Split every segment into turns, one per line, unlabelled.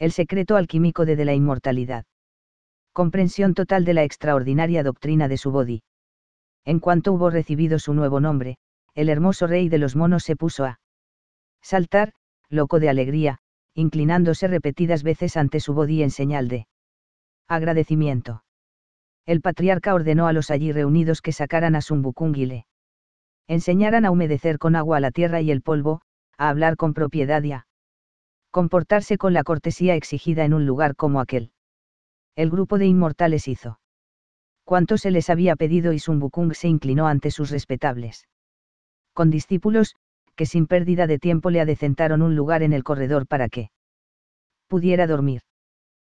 El secreto alquímico de, la inmortalidad. Comprensión total de la extraordinaria doctrina de su body. En cuanto hubo recibido su nuevo nombre, el hermoso rey de los monos se puso a saltar, loco de alegría, inclinándose repetidas veces ante su body en señal de agradecimiento. El patriarca ordenó a los allí reunidos que sacaran a le Enseñaran a humedecer con agua la tierra y el polvo, a hablar con propiedad y a comportarse con la cortesía exigida en un lugar como aquel. El grupo de inmortales hizo. Cuanto se les había pedido y Sun se inclinó ante sus respetables. Con discípulos, que sin pérdida de tiempo le adecentaron un lugar en el corredor para que pudiera dormir.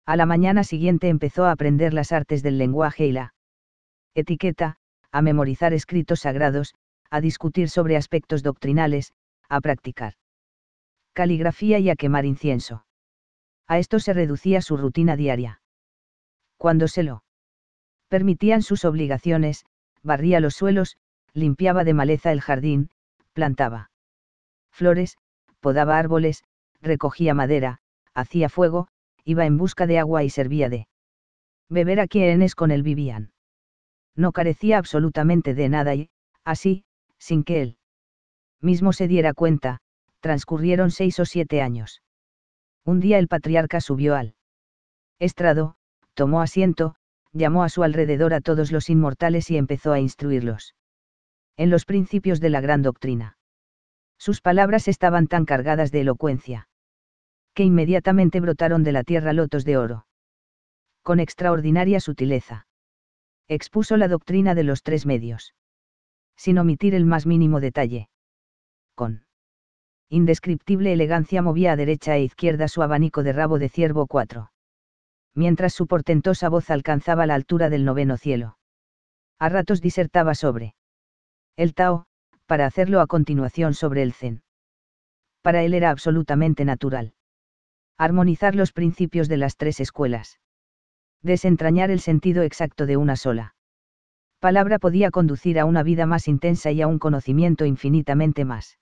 A la mañana siguiente empezó a aprender las artes del lenguaje y la etiqueta, a memorizar escritos sagrados, a discutir sobre aspectos doctrinales, a practicar caligrafía y a quemar incienso. A esto se reducía su rutina diaria. Cuando se lo permitían sus obligaciones, barría los suelos, limpiaba de maleza el jardín, plantaba flores, podaba árboles, recogía madera, hacía fuego, iba en busca de agua y servía de beber a quienes con él vivían. No carecía absolutamente de nada y, así, sin que él mismo se diera cuenta, transcurrieron seis o siete años. Un día el patriarca subió al estrado, tomó asiento, llamó a su alrededor a todos los inmortales y empezó a instruirlos. En los principios de la gran doctrina. Sus palabras estaban tan cargadas de elocuencia. Que inmediatamente brotaron de la tierra lotos de oro. Con extraordinaria sutileza. Expuso la doctrina de los tres medios. Sin omitir el más mínimo detalle. Con indescriptible elegancia movía a derecha e izquierda su abanico de rabo de ciervo cuatro. Mientras su portentosa voz alcanzaba la altura del noveno cielo. A ratos disertaba sobre el Tao, para hacerlo a continuación sobre el Zen. Para él era absolutamente natural. Armonizar los principios de las tres escuelas. Desentrañar el sentido exacto de una sola. Palabra podía conducir a una vida más intensa y a un conocimiento infinitamente más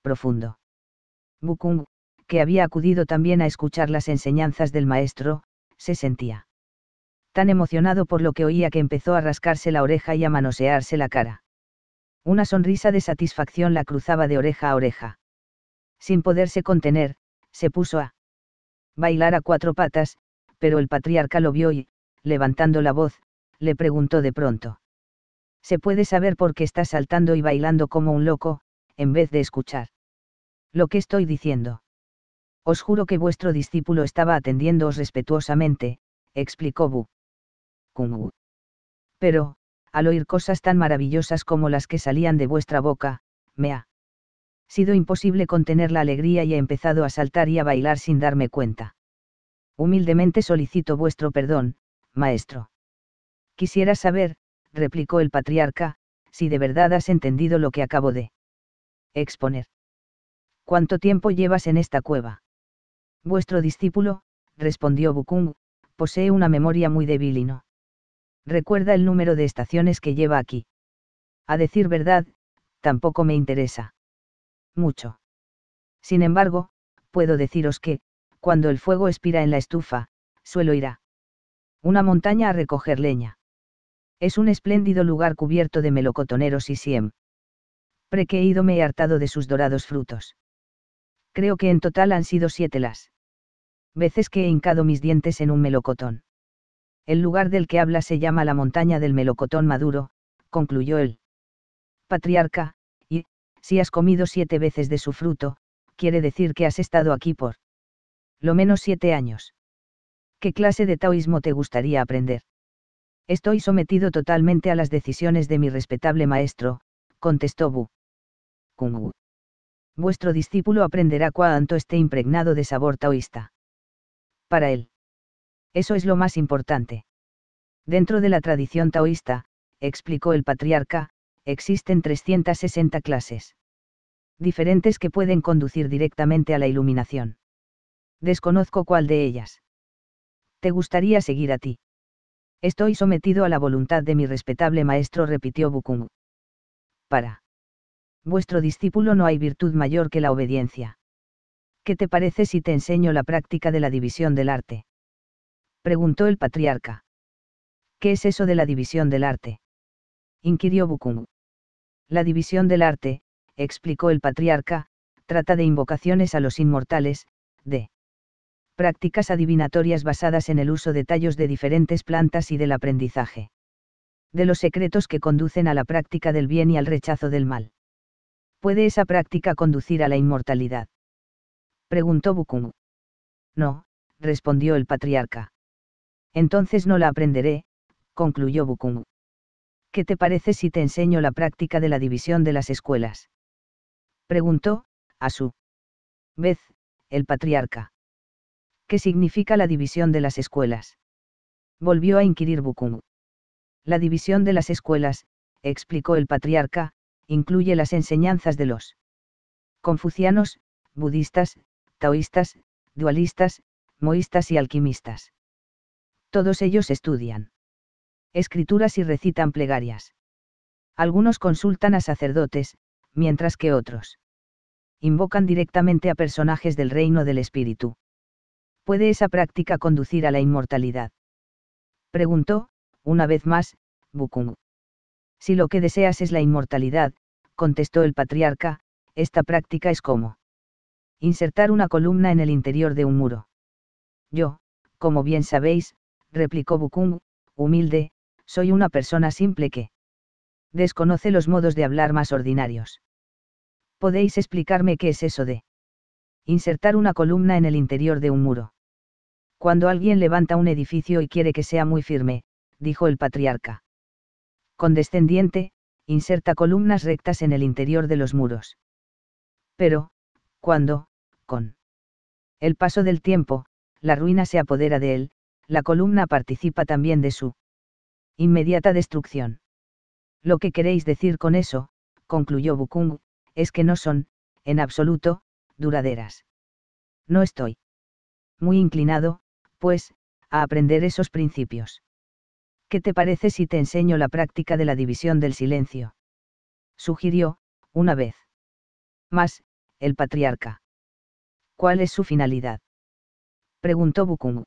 profundo. Bukung, que había acudido también a escuchar las enseñanzas del maestro, se sentía tan emocionado por lo que oía que empezó a rascarse la oreja y a manosearse la cara. Una sonrisa de satisfacción la cruzaba de oreja a oreja. Sin poderse contener, se puso a bailar a cuatro patas, pero el patriarca lo vio y, levantando la voz, le preguntó de pronto. ¿Se puede saber por qué estás saltando y bailando como un loco, en vez de escuchar. Lo que estoy diciendo. Os juro que vuestro discípulo estaba atendiéndoos respetuosamente, explicó Bu. Kung Wu. Pero, al oír cosas tan maravillosas como las que salían de vuestra boca, me ha sido imposible contener la alegría y he empezado a saltar y a bailar sin darme cuenta. Humildemente solicito vuestro perdón, maestro. Quisiera saber, replicó el patriarca, si de verdad has entendido lo que acabo de exponer. ¿Cuánto tiempo llevas en esta cueva? Vuestro discípulo, respondió Bukung, posee una memoria muy débil y no. Recuerda el número de estaciones que lleva aquí. A decir verdad, tampoco me interesa. Mucho. Sin embargo, puedo deciros que, cuando el fuego expira en la estufa, suelo ir a una montaña a recoger leña. Es un espléndido lugar cubierto de melocotoneros y siem. Prequeído ido me he hartado de sus dorados frutos. Creo que en total han sido siete las veces que he hincado mis dientes en un melocotón. El lugar del que habla se llama la montaña del melocotón maduro, concluyó el patriarca, y, si has comido siete veces de su fruto, quiere decir que has estado aquí por lo menos siete años. ¿Qué clase de taoísmo te gustaría aprender? Estoy sometido totalmente a las decisiones de mi respetable maestro, contestó Bu. Vuestro discípulo aprenderá cuánto esté impregnado de sabor taoísta. Para él. Eso es lo más importante. Dentro de la tradición taoísta, explicó el patriarca, existen 360 clases. Diferentes que pueden conducir directamente a la iluminación. Desconozco cuál de ellas. ¿Te gustaría seguir a ti? Estoy sometido a la voluntad de mi respetable maestro, repitió Bukung. Para vuestro discípulo no hay virtud mayor que la obediencia. ¿Qué te parece si te enseño la práctica de la división del arte? Preguntó el patriarca. ¿Qué es eso de la división del arte? inquirió Bukung. La división del arte, explicó el patriarca, trata de invocaciones a los inmortales, de prácticas adivinatorias basadas en el uso de tallos de diferentes plantas y del aprendizaje. De los secretos que conducen a la práctica del bien y al rechazo del mal. ¿Puede esa práctica conducir a la inmortalidad? Preguntó Bukung. No, respondió el patriarca. Entonces no la aprenderé, concluyó Bukung. ¿Qué te parece si te enseño la práctica de la división de las escuelas? Preguntó, a su vez, el patriarca. ¿Qué significa la división de las escuelas? Volvió a inquirir Bukung. La división de las escuelas, explicó el patriarca, incluye las enseñanzas de los confucianos, budistas, taoístas, dualistas, moístas y alquimistas. Todos ellos estudian escrituras y recitan plegarias. Algunos consultan a sacerdotes, mientras que otros invocan directamente a personajes del reino del espíritu. ¿Puede esa práctica conducir a la inmortalidad? Preguntó, una vez más, Bukung. Si lo que deseas es la inmortalidad, contestó el patriarca, esta práctica es como insertar una columna en el interior de un muro. Yo, como bien sabéis, replicó Bukung, humilde, soy una persona simple que desconoce los modos de hablar más ordinarios. ¿Podéis explicarme qué es eso de insertar una columna en el interior de un muro? Cuando alguien levanta un edificio y quiere que sea muy firme, dijo el patriarca condescendiente, inserta columnas rectas en el interior de los muros. Pero, cuando, con el paso del tiempo, la ruina se apodera de él, la columna participa también de su inmediata destrucción. Lo que queréis decir con eso, concluyó Bukung, es que no son, en absoluto, duraderas. No estoy muy inclinado, pues, a aprender esos principios. ¿qué te parece si te enseño la práctica de la división del silencio? Sugirió, una vez. Más, el patriarca. ¿Cuál es su finalidad? Preguntó Bukung.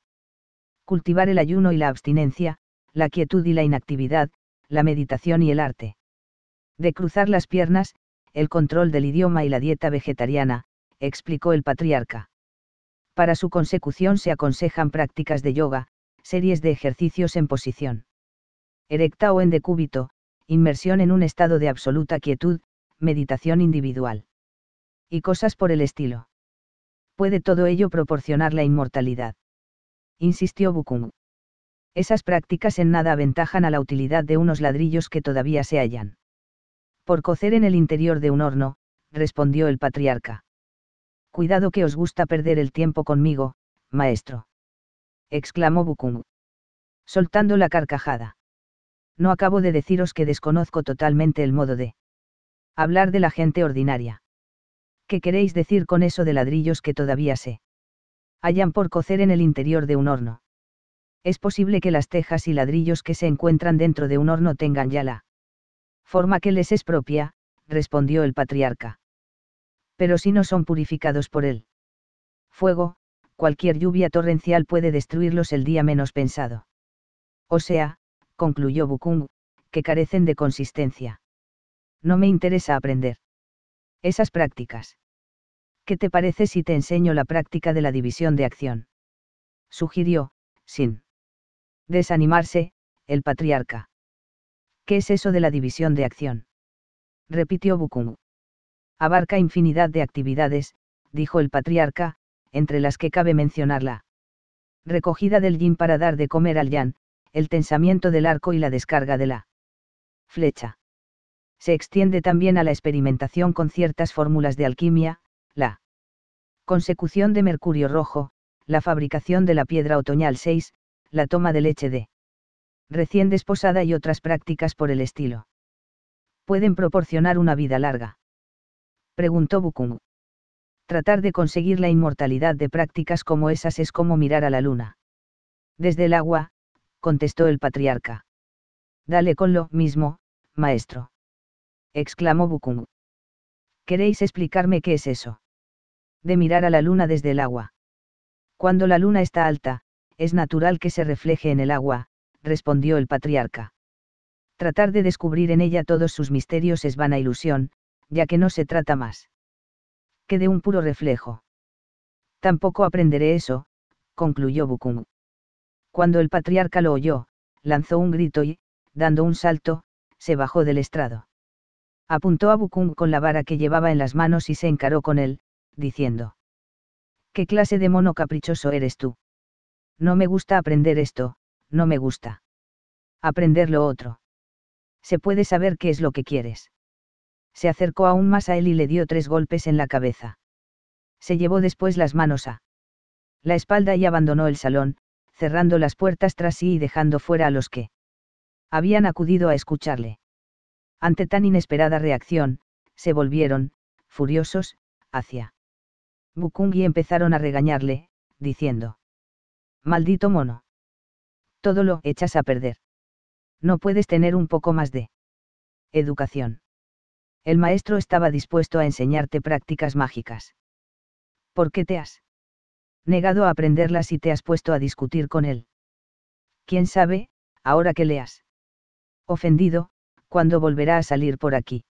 Cultivar el ayuno y la abstinencia, la quietud y la inactividad, la meditación y el arte. De cruzar las piernas, el control del idioma y la dieta vegetariana, explicó el patriarca. Para su consecución se aconsejan prácticas de yoga, series de ejercicios en posición erecta o en decúbito, inmersión en un estado de absoluta quietud, meditación individual. Y cosas por el estilo. Puede todo ello proporcionar la inmortalidad. Insistió Bukung. Esas prácticas en nada aventajan a la utilidad de unos ladrillos que todavía se hallan. Por cocer en el interior de un horno, respondió el patriarca. Cuidado que os gusta perder el tiempo conmigo, maestro. exclamó Bukung. Soltando la carcajada no acabo de deciros que desconozco totalmente el modo de hablar de la gente ordinaria. ¿Qué queréis decir con eso de ladrillos que todavía se hallan por cocer en el interior de un horno? Es posible que las tejas y ladrillos que se encuentran dentro de un horno tengan ya la forma que les es propia, respondió el patriarca. Pero si no son purificados por el fuego, cualquier lluvia torrencial puede destruirlos el día menos pensado. O sea, concluyó Bukung, que carecen de consistencia. No me interesa aprender. Esas prácticas. ¿Qué te parece si te enseño la práctica de la división de acción? Sugirió, sin desanimarse, el patriarca. ¿Qué es eso de la división de acción? repitió Bukung. Abarca infinidad de actividades, dijo el patriarca, entre las que cabe mencionarla. Recogida del yin para dar de comer al yan el tensamiento del arco y la descarga de la flecha. Se extiende también a la experimentación con ciertas fórmulas de alquimia, la consecución de mercurio rojo, la fabricación de la piedra otoñal 6, la toma de leche de recién desposada y otras prácticas por el estilo. Pueden proporcionar una vida larga. Preguntó Bukung. Tratar de conseguir la inmortalidad de prácticas como esas es como mirar a la luna. Desde el agua, contestó el patriarca. Dale con lo mismo, maestro. exclamó Bukung. ¿Queréis explicarme qué es eso? De mirar a la luna desde el agua. Cuando la luna está alta, es natural que se refleje en el agua, respondió el patriarca. Tratar de descubrir en ella todos sus misterios es vana ilusión, ya que no se trata más que de un puro reflejo. Tampoco aprenderé eso, concluyó Bukung. Cuando el patriarca lo oyó, lanzó un grito y, dando un salto, se bajó del estrado. Apuntó a Bukum con la vara que llevaba en las manos y se encaró con él, diciendo. ¿Qué clase de mono caprichoso eres tú? No me gusta aprender esto, no me gusta. Aprender lo otro. Se puede saber qué es lo que quieres. Se acercó aún más a él y le dio tres golpes en la cabeza. Se llevó después las manos a la espalda y abandonó el salón, cerrando las puertas tras sí y dejando fuera a los que habían acudido a escucharle. Ante tan inesperada reacción, se volvieron, furiosos, hacia Bukung y empezaron a regañarle, diciendo, Maldito mono. Todo lo echas a perder. No puedes tener un poco más de educación. El maestro estaba dispuesto a enseñarte prácticas mágicas. ¿Por qué te has negado a aprenderlas y te has puesto a discutir con él. ¿Quién sabe, ahora que leas? Ofendido, ¿cuándo volverá a salir por aquí?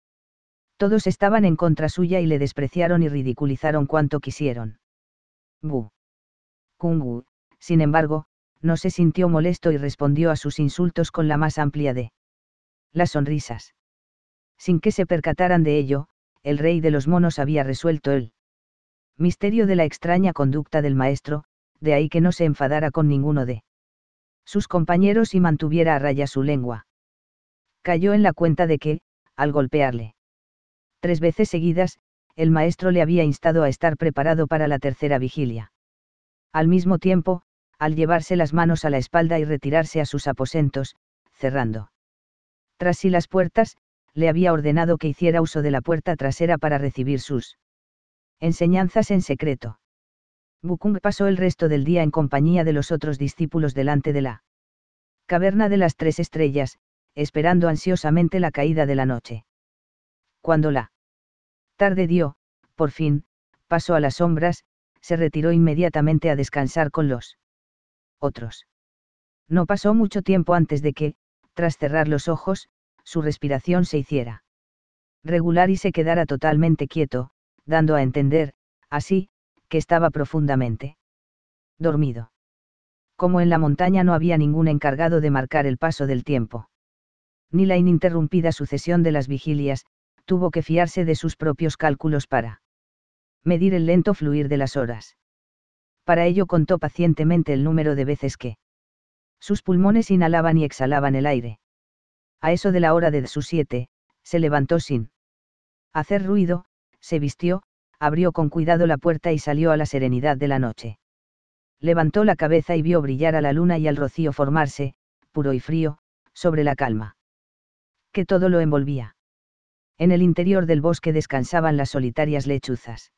Todos estaban en contra suya y le despreciaron y ridiculizaron cuanto quisieron. Bu. Wu, sin embargo, no se sintió molesto y respondió a sus insultos con la más amplia de las sonrisas. Sin que se percataran de ello, el rey de los monos había resuelto el Misterio de la extraña conducta del maestro, de ahí que no se enfadara con ninguno de sus compañeros y mantuviera a raya su lengua. Cayó en la cuenta de que, al golpearle tres veces seguidas, el maestro le había instado a estar preparado para la tercera vigilia. Al mismo tiempo, al llevarse las manos a la espalda y retirarse a sus aposentos, cerrando. Tras sí las puertas, le había ordenado que hiciera uso de la puerta trasera para recibir sus Enseñanzas en secreto. Bukung pasó el resto del día en compañía de los otros discípulos delante de la caverna de las tres estrellas, esperando ansiosamente la caída de la noche. Cuando la tarde dio, por fin, pasó a las sombras, se retiró inmediatamente a descansar con los otros. No pasó mucho tiempo antes de que, tras cerrar los ojos, su respiración se hiciera regular y se quedara totalmente quieto, dando a entender, así, que estaba profundamente dormido. Como en la montaña no había ningún encargado de marcar el paso del tiempo. Ni la ininterrumpida sucesión de las vigilias, tuvo que fiarse de sus propios cálculos para medir el lento fluir de las horas. Para ello contó pacientemente el número de veces que sus pulmones inhalaban y exhalaban el aire. A eso de la hora de sus siete, se levantó sin hacer ruido, se vistió, abrió con cuidado la puerta y salió a la serenidad de la noche. Levantó la cabeza y vio brillar a la luna y al rocío formarse, puro y frío, sobre la calma. Que todo lo envolvía. En el interior del bosque descansaban las solitarias lechuzas.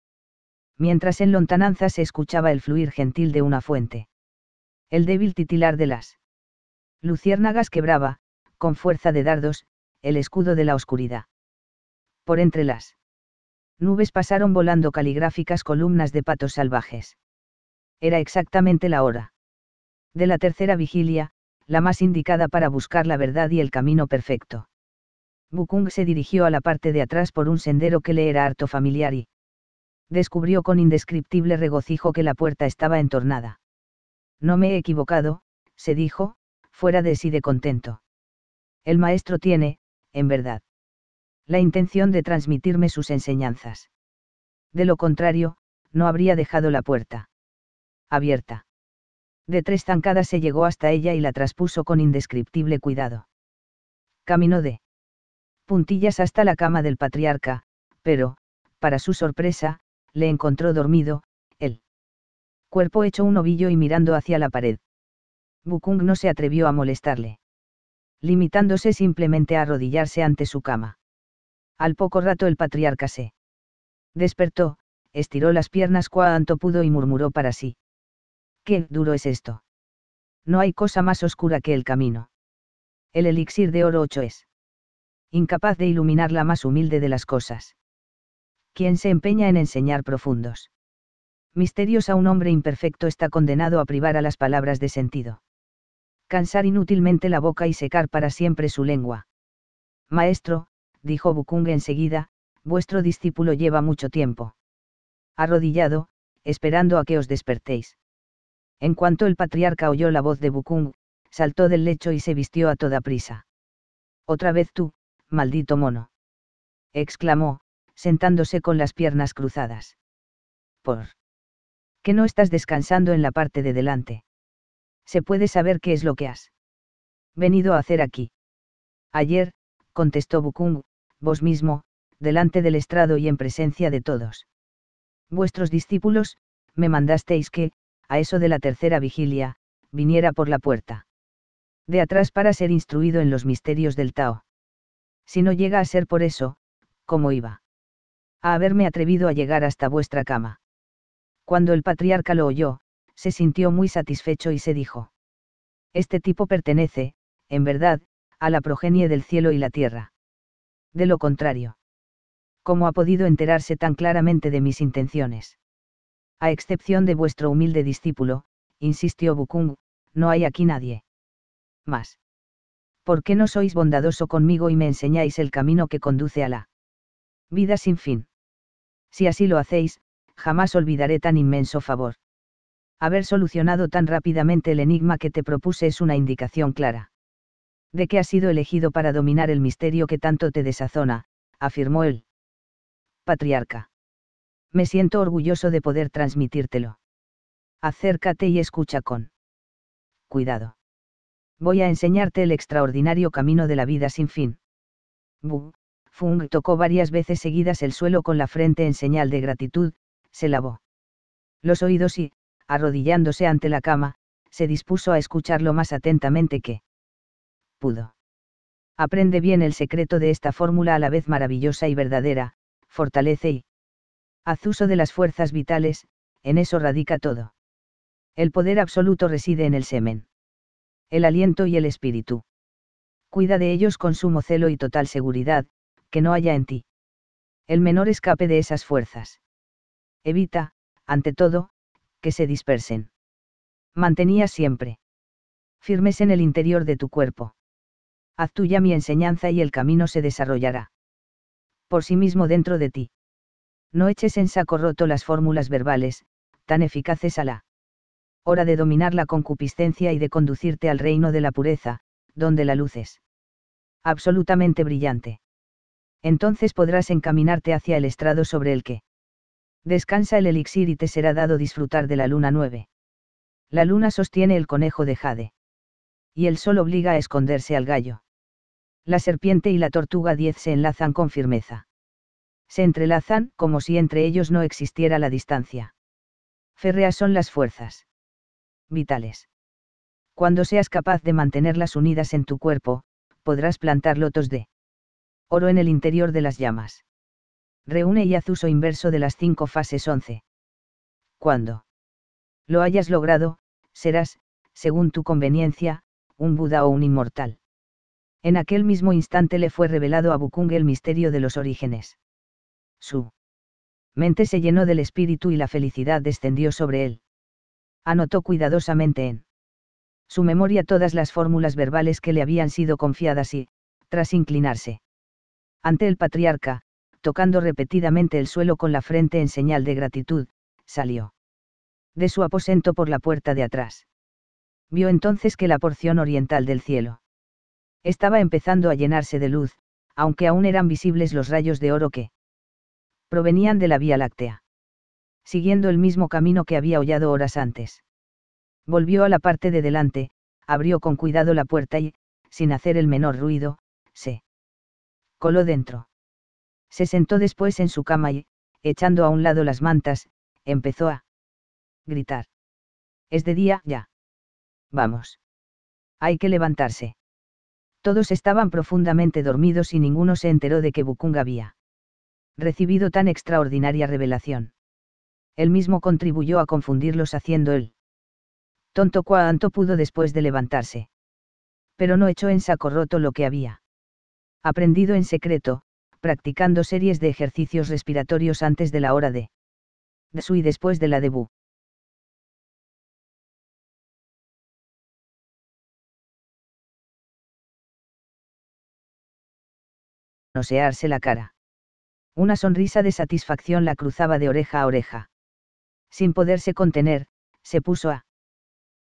Mientras en lontananza se escuchaba el fluir gentil de una fuente. El débil titilar de las luciérnagas quebraba, con fuerza de dardos, el escudo de la oscuridad. Por entre las Nubes pasaron volando caligráficas columnas de patos salvajes. Era exactamente la hora. De la tercera vigilia, la más indicada para buscar la verdad y el camino perfecto. Bukung se dirigió a la parte de atrás por un sendero que le era harto familiar y descubrió con indescriptible regocijo que la puerta estaba entornada. No me he equivocado, se dijo, fuera de sí de contento. El maestro tiene, en verdad la intención de transmitirme sus enseñanzas. De lo contrario, no habría dejado la puerta abierta. De tres zancadas se llegó hasta ella y la traspuso con indescriptible cuidado. Caminó de puntillas hasta la cama del patriarca, pero, para su sorpresa, le encontró dormido, el cuerpo hecho un ovillo y mirando hacia la pared. Bukung no se atrevió a molestarle, limitándose simplemente a arrodillarse ante su cama. Al poco rato el patriarca se despertó, estiró las piernas cuanto pudo y murmuró para sí. Qué duro es esto. No hay cosa más oscura que el camino. El elixir de oro 8 es incapaz de iluminar la más humilde de las cosas. Quien se empeña en enseñar profundos misterios a un hombre imperfecto está condenado a privar a las palabras de sentido. Cansar inútilmente la boca y secar para siempre su lengua. Maestro, dijo Bukung enseguida, vuestro discípulo lleva mucho tiempo. Arrodillado, esperando a que os despertéis. En cuanto el patriarca oyó la voz de Bukung, saltó del lecho y se vistió a toda prisa. Otra vez tú, maldito mono. exclamó, sentándose con las piernas cruzadas. Por que no estás descansando en la parte de delante. Se puede saber qué es lo que has venido a hacer aquí. Ayer, contestó Bukung, vos mismo, delante del estrado y en presencia de todos. Vuestros discípulos, me mandasteis que, a eso de la tercera vigilia, viniera por la puerta. De atrás para ser instruido en los misterios del Tao. Si no llega a ser por eso, ¿cómo iba? A haberme atrevido a llegar hasta vuestra cama. Cuando el patriarca lo oyó, se sintió muy satisfecho y se dijo. Este tipo pertenece, en verdad, a la progenie del cielo y la tierra de lo contrario. ¿Cómo ha podido enterarse tan claramente de mis intenciones? A excepción de vuestro humilde discípulo, insistió Bukung, no hay aquí nadie. Más. ¿Por qué no sois bondadoso conmigo y me enseñáis el camino que conduce a la vida sin fin? Si así lo hacéis, jamás olvidaré tan inmenso favor. Haber solucionado tan rápidamente el enigma que te propuse es una indicación clara de que has sido elegido para dominar el misterio que tanto te desazona, afirmó él? patriarca. Me siento orgulloso de poder transmitírtelo. Acércate y escucha con cuidado. Voy a enseñarte el extraordinario camino de la vida sin fin. Bu, Fung tocó varias veces seguidas el suelo con la frente en señal de gratitud, se lavó los oídos y, arrodillándose ante la cama, se dispuso a escucharlo más atentamente que pudo. Aprende bien el secreto de esta fórmula a la vez maravillosa y verdadera, fortalece y haz uso de las fuerzas vitales, en eso radica todo. El poder absoluto reside en el semen. El aliento y el espíritu. Cuida de ellos con sumo celo y total seguridad, que no haya en ti. El menor escape de esas fuerzas. Evita, ante todo, que se dispersen. Mantenía siempre. Firmes en el interior de tu cuerpo haz tuya mi enseñanza y el camino se desarrollará. Por sí mismo dentro de ti. No eches en saco roto las fórmulas verbales, tan eficaces a la hora de dominar la concupiscencia y de conducirte al reino de la pureza, donde la luz es absolutamente brillante. Entonces podrás encaminarte hacia el estrado sobre el que descansa el elixir y te será dado disfrutar de la luna nueve. La luna sostiene el conejo de Jade y el sol obliga a esconderse al gallo. La serpiente y la tortuga 10 se enlazan con firmeza. Se entrelazan como si entre ellos no existiera la distancia. Férreas son las fuerzas vitales. Cuando seas capaz de mantenerlas unidas en tu cuerpo, podrás plantar lotos de oro en el interior de las llamas. Reúne y haz uso inverso de las cinco fases 11. Cuando lo hayas logrado, serás, según tu conveniencia, un Buda o un inmortal. En aquel mismo instante le fue revelado a Bukung el misterio de los orígenes. Su mente se llenó del espíritu y la felicidad descendió sobre él. Anotó cuidadosamente en su memoria todas las fórmulas verbales que le habían sido confiadas y, tras inclinarse ante el patriarca, tocando repetidamente el suelo con la frente en señal de gratitud, salió de su aposento por la puerta de atrás vio entonces que la porción oriental del cielo estaba empezando a llenarse de luz, aunque aún eran visibles los rayos de oro que provenían de la Vía Láctea. Siguiendo el mismo camino que había hollado horas antes. Volvió a la parte de delante, abrió con cuidado la puerta y, sin hacer el menor ruido, se coló dentro. Se sentó después en su cama y, echando a un lado las mantas, empezó a gritar. Es de día, ya. Vamos. Hay que levantarse. Todos estaban profundamente dormidos y ninguno se enteró de que Bukung había recibido tan extraordinaria revelación. Él mismo contribuyó a confundirlos haciendo el tonto cuanto pudo después de levantarse. Pero no echó en saco roto lo que había aprendido en secreto, practicando series de ejercicios respiratorios antes de la hora de, de su y después de la de osearse la cara. Una sonrisa de satisfacción la cruzaba de oreja a oreja. Sin poderse contener, se puso a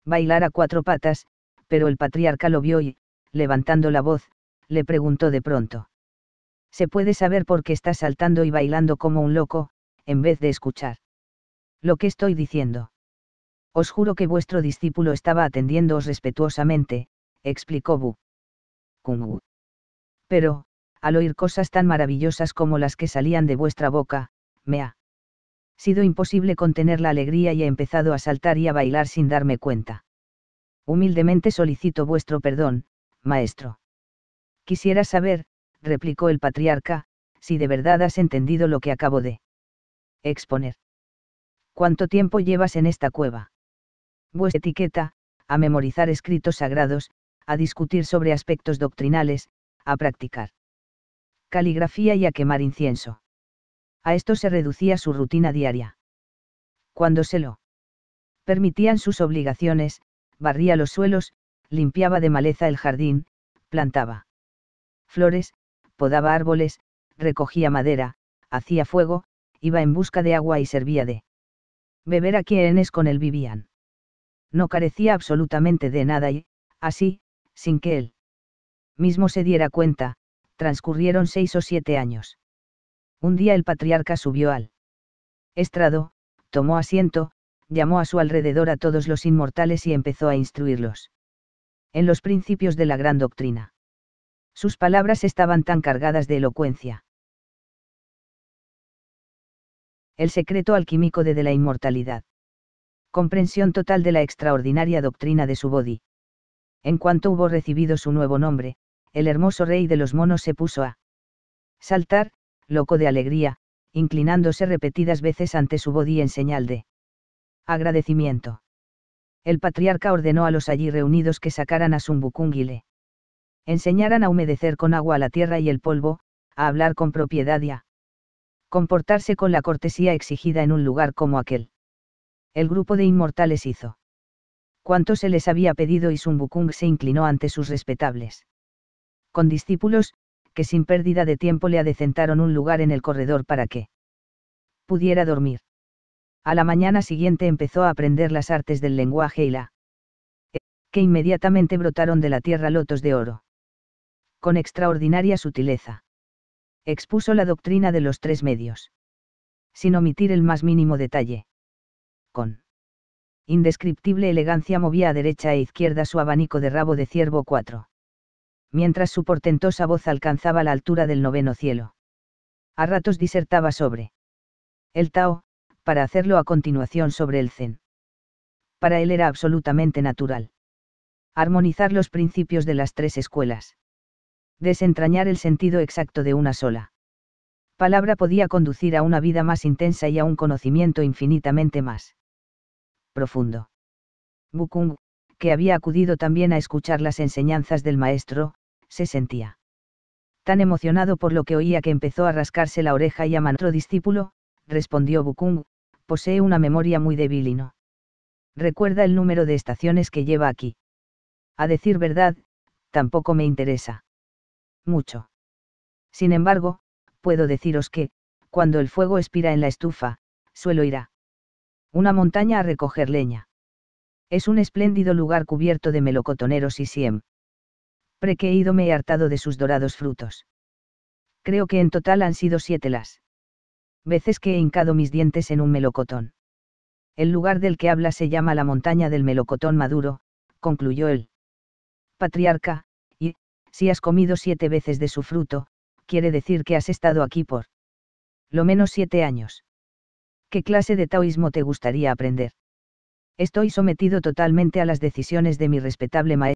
bailar a cuatro patas, pero el patriarca lo vio y, levantando la voz, le preguntó de pronto. Se puede saber por qué está saltando y bailando como un loco, en vez de escuchar lo que estoy diciendo. Os juro que vuestro discípulo estaba atendiendoos respetuosamente, explicó Bu. Pero, al oír cosas tan maravillosas como las que salían de vuestra boca, me ha sido imposible contener la alegría y he empezado a saltar y a bailar sin darme cuenta. Humildemente solicito vuestro perdón, maestro. Quisiera saber, replicó el patriarca, si de verdad has entendido lo que acabo de exponer. ¿Cuánto tiempo llevas en esta cueva? Vuestra etiqueta, a memorizar escritos sagrados, a discutir sobre aspectos doctrinales, a practicar caligrafía y a quemar incienso. A esto se reducía su rutina diaria. Cuando se lo permitían sus obligaciones, barría los suelos, limpiaba de maleza el jardín, plantaba flores, podaba árboles, recogía madera, hacía fuego, iba en busca de agua y servía de beber a quienes con él vivían. No carecía absolutamente de nada y, así, sin que él mismo se diera cuenta, transcurrieron seis o siete años. Un día el patriarca subió al estrado, tomó asiento, llamó a su alrededor a todos los inmortales y empezó a instruirlos. En los principios de la gran doctrina. Sus palabras estaban tan cargadas de elocuencia. El secreto alquímico de, de la inmortalidad. Comprensión total de la extraordinaria doctrina de su body. En cuanto hubo recibido su nuevo nombre, el hermoso rey de los monos se puso a saltar, loco de alegría, inclinándose repetidas veces ante su body en señal de agradecimiento. El patriarca ordenó a los allí reunidos que sacaran a le Enseñaran a humedecer con agua la tierra y el polvo, a hablar con propiedad y a comportarse con la cortesía exigida en un lugar como aquel. El grupo de inmortales hizo cuanto se les había pedido y Sumbukung se inclinó ante sus respetables con discípulos, que sin pérdida de tiempo le adecentaron un lugar en el corredor para que pudiera dormir. A la mañana siguiente empezó a aprender las artes del lenguaje y la que inmediatamente brotaron de la tierra lotos de oro. Con extraordinaria sutileza. Expuso la doctrina de los tres medios. Sin omitir el más mínimo detalle. Con indescriptible elegancia movía a derecha e izquierda su abanico de rabo de ciervo 4 mientras su portentosa voz alcanzaba la altura del noveno cielo. A ratos disertaba sobre el Tao, para hacerlo a continuación sobre el Zen. Para él era absolutamente natural. Armonizar los principios de las tres escuelas. Desentrañar el sentido exacto de una sola. Palabra podía conducir a una vida más intensa y a un conocimiento infinitamente más profundo. Bukung, que había acudido también a escuchar las enseñanzas del maestro, se sentía tan emocionado por lo que oía que empezó a rascarse la oreja y a mantro discípulo, respondió Bukung, posee una memoria muy débil y no. Recuerda el número de estaciones que lleva aquí. A decir verdad, tampoco me interesa. Mucho. Sin embargo, puedo deciros que, cuando el fuego expira en la estufa, suelo ir a una montaña a recoger leña. Es un espléndido lugar cubierto de melocotoneros y siem Prequeído ido me he hartado de sus dorados frutos. Creo que en total han sido siete las veces que he hincado mis dientes en un melocotón. El lugar del que habla se llama la montaña del melocotón maduro, concluyó el patriarca, y, si has comido siete veces de su fruto, quiere decir que has estado aquí por lo menos siete años. ¿Qué clase de taoísmo te gustaría aprender? Estoy sometido totalmente a las decisiones de mi respetable maestro.